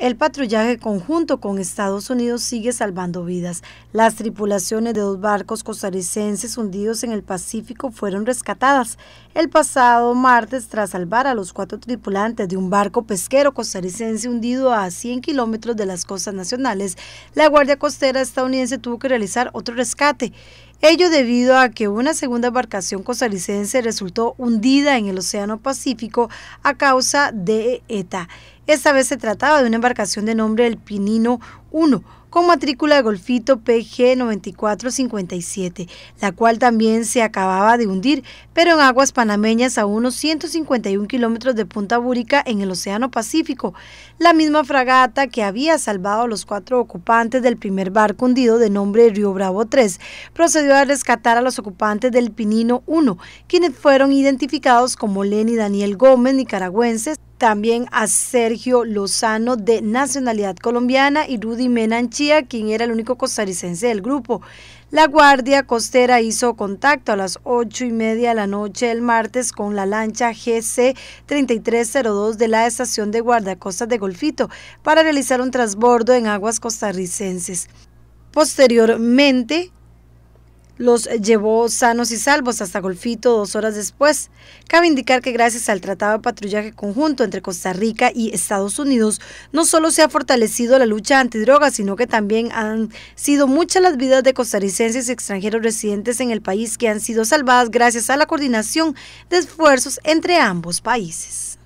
El patrullaje conjunto con Estados Unidos sigue salvando vidas. Las tripulaciones de dos barcos costarricenses hundidos en el Pacífico fueron rescatadas el pasado martes tras salvar a los cuatro tripulantes de un barco pesquero costarricense hundido a 100 kilómetros de las costas nacionales. La Guardia Costera estadounidense tuvo que realizar otro rescate. Ello debido a que una segunda embarcación costaricense resultó hundida en el Océano Pacífico a causa de ETA. Esta vez se trataba de una embarcación de nombre El Pinino 1, con matrícula Golfito PG 9457, la cual también se acababa de hundir, pero en aguas panameñas a unos 151 kilómetros de Punta Búrica en el Océano Pacífico, la misma fragata que había salvado a los cuatro ocupantes del primer barco hundido de nombre Río Bravo 3, procedió a rescatar a los ocupantes del Pinino 1, quienes fueron identificados como Lenny Daniel Gómez, nicaragüenses, también a Sergio Lozano de nacionalidad colombiana y Rudy Menanchía, quien era el único costarricense del grupo. La Guardia Costera hizo contacto a las ocho y media de la noche del martes con la lancha GC 3302 de la estación de guardacostas de Golfito para realizar un transbordo en aguas costarricenses. Posteriormente, los llevó sanos y salvos hasta Golfito dos horas después. Cabe indicar que gracias al Tratado de Patrullaje Conjunto entre Costa Rica y Estados Unidos, no solo se ha fortalecido la lucha antidrogas, sino que también han sido muchas las vidas de costarricenses y extranjeros residentes en el país que han sido salvadas gracias a la coordinación de esfuerzos entre ambos países.